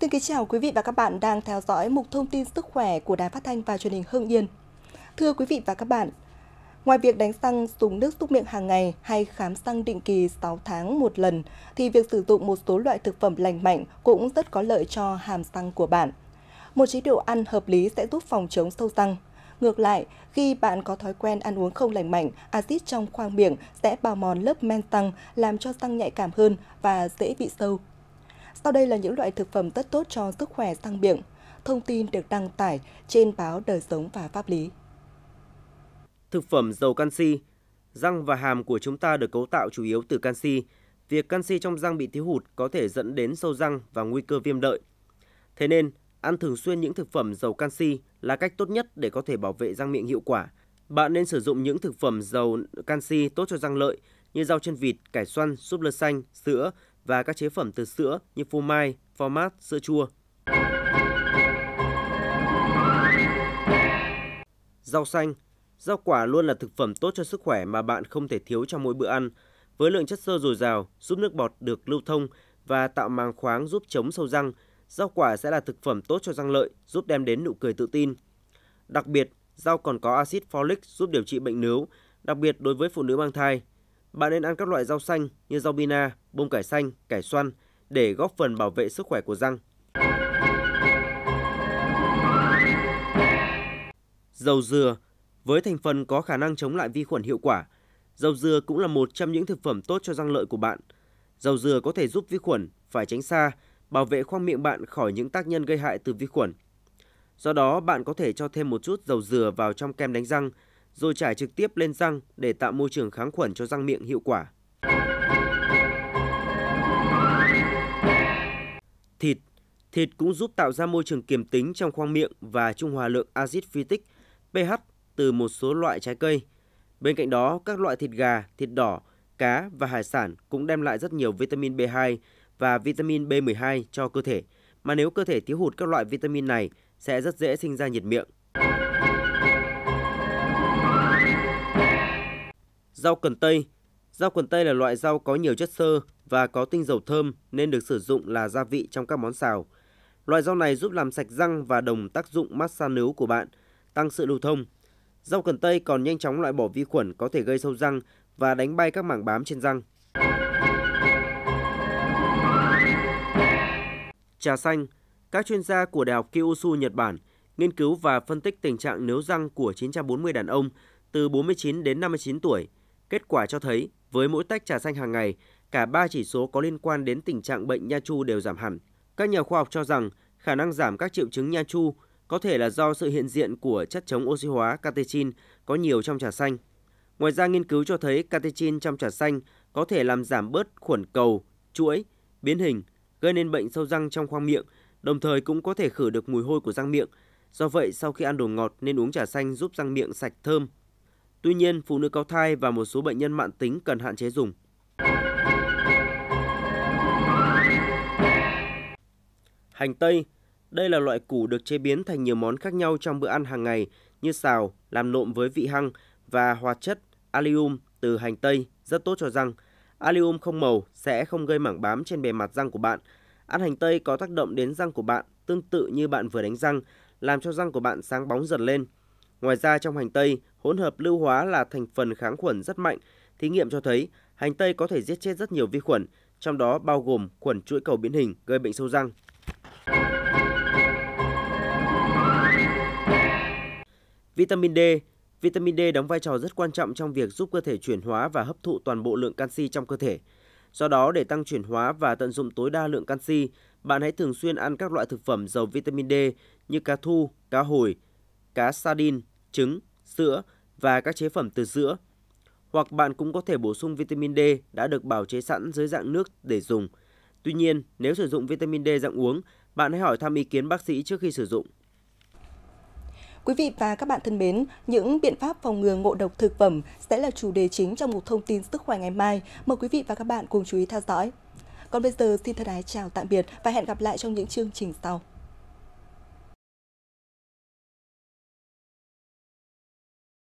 Xin kính chào quý vị và các bạn đang theo dõi mục thông tin sức khỏe của Đài Phát thanh và Truyền hình Hưng Yên. Thưa quý vị và các bạn, ngoài việc đánh xăng dùng nước xúc miệng hàng ngày hay khám xăng định kỳ 6 tháng một lần thì việc sử dụng một số loại thực phẩm lành mạnh cũng rất có lợi cho hàm xăng của bạn. Một chế độ ăn hợp lý sẽ giúp phòng chống sâu răng. Ngược lại, khi bạn có thói quen ăn uống không lành mạnh, axit trong khoang miệng sẽ bào mòn lớp men răng, làm cho răng nhạy cảm hơn và dễ bị sâu, sau đây là những loại thực phẩm rất tốt cho sức khỏe răng miệng. Thông tin được đăng tải trên báo Đời Sống và Pháp Lý. Thực phẩm giàu canxi Răng và hàm của chúng ta được cấu tạo chủ yếu từ canxi. Việc canxi trong răng bị thiếu hụt có thể dẫn đến sâu răng và nguy cơ viêm lợi. Thế nên, ăn thường xuyên những thực phẩm giàu canxi là cách tốt nhất để có thể bảo vệ răng miệng hiệu quả. Bạn nên sử dụng những thực phẩm giàu canxi tốt cho răng lợi như rau chân vịt, cải xoăn, súp lơ xanh, sữa, và các chế phẩm từ sữa như phô mai, phô mát, sữa chua. Rau xanh Rau quả luôn là thực phẩm tốt cho sức khỏe mà bạn không thể thiếu trong mỗi bữa ăn. Với lượng chất xơ dồi dào, giúp nước bọt được lưu thông và tạo màng khoáng giúp chống sâu răng, rau quả sẽ là thực phẩm tốt cho răng lợi, giúp đem đến nụ cười tự tin. Đặc biệt, rau còn có axit folic giúp điều trị bệnh nướu, đặc biệt đối với phụ nữ mang thai. Bạn nên ăn các loại rau xanh như rau bina, bông cải xanh, cải xoăn để góp phần bảo vệ sức khỏe của răng. Dầu dừa với thành phần có khả năng chống lại vi khuẩn hiệu quả. Dầu dừa cũng là một trong những thực phẩm tốt cho răng lợi của bạn. Dầu dừa có thể giúp vi khuẩn phải tránh xa, bảo vệ khoang miệng bạn khỏi những tác nhân gây hại từ vi khuẩn. Do đó, bạn có thể cho thêm một chút dầu dừa vào trong kem đánh răng rồi trải trực tiếp lên răng để tạo môi trường kháng khuẩn cho răng miệng hiệu quả. Thịt Thịt cũng giúp tạo ra môi trường kiềm tính trong khoang miệng và trung hòa lượng axit phytic pH từ một số loại trái cây. Bên cạnh đó, các loại thịt gà, thịt đỏ, cá và hải sản cũng đem lại rất nhiều vitamin B2 và vitamin B12 cho cơ thể, mà nếu cơ thể thiếu hụt các loại vitamin này sẽ rất dễ sinh ra nhiệt miệng. Rau cần tây Rau cần tây là loại rau có nhiều chất xơ và có tinh dầu thơm nên được sử dụng là gia vị trong các món xào. Loại rau này giúp làm sạch răng và đồng tác dụng massage nướu của bạn, tăng sự lưu thông. Rau cần tây còn nhanh chóng loại bỏ vi khuẩn có thể gây sâu răng và đánh bay các mảng bám trên răng. Trà xanh Các chuyên gia của Đại học Kyushu Nhật Bản nghiên cứu và phân tích tình trạng nướu răng của 940 đàn ông từ 49 đến 59 tuổi Kết quả cho thấy, với mỗi tách trà xanh hàng ngày, cả ba chỉ số có liên quan đến tình trạng bệnh nha chu đều giảm hẳn. Các nhà khoa học cho rằng khả năng giảm các triệu chứng nha chu có thể là do sự hiện diện của chất chống oxy hóa catechin có nhiều trong trà xanh. Ngoài ra, nghiên cứu cho thấy catechin trong trà xanh có thể làm giảm bớt khuẩn cầu, chuỗi, biến hình, gây nên bệnh sâu răng trong khoang miệng, đồng thời cũng có thể khử được mùi hôi của răng miệng. Do vậy, sau khi ăn đồ ngọt nên uống trà xanh giúp răng miệng sạch thơm, Tuy nhiên, phụ nữ có thai và một số bệnh nhân mạng tính cần hạn chế dùng. Hành tây đây là loại củ được chế biến thành nhiều món khác nhau trong bữa ăn hàng ngày như xào, làm nộm với vị hăng và hóa chất alium từ hành tây rất tốt cho răng. Alium không màu sẽ không gây mảng bám trên bề mặt răng của bạn. Ăn hành tây có tác động đến răng của bạn tương tự như bạn vừa đánh răng, làm cho răng của bạn sáng bóng dần lên. Ngoài ra trong hành tây, hỗn hợp lưu hóa là thành phần kháng khuẩn rất mạnh. Thí nghiệm cho thấy hành tây có thể giết chết rất nhiều vi khuẩn, trong đó bao gồm khuẩn chuỗi cầu biến hình gây bệnh sâu răng. Vitamin D Vitamin D đóng vai trò rất quan trọng trong việc giúp cơ thể chuyển hóa và hấp thụ toàn bộ lượng canxi trong cơ thể. Do đó, để tăng chuyển hóa và tận dụng tối đa lượng canxi, bạn hãy thường xuyên ăn các loại thực phẩm giàu vitamin D như cá thu, cá hồi, cá sardin, trứng, sữa và các chế phẩm từ sữa. Hoặc bạn cũng có thể bổ sung vitamin D đã được bảo chế sẵn dưới dạng nước để dùng. Tuy nhiên, nếu sử dụng vitamin D dạng uống, bạn hãy hỏi thăm ý kiến bác sĩ trước khi sử dụng. Quý vị và các bạn thân mến, những biện pháp phòng ngừa ngộ độc thực phẩm sẽ là chủ đề chính trong một thông tin sức khỏe ngày mai. Mời quý vị và các bạn cùng chú ý theo dõi. Còn bây giờ xin thân ái chào tạm biệt và hẹn gặp lại trong những chương trình sau.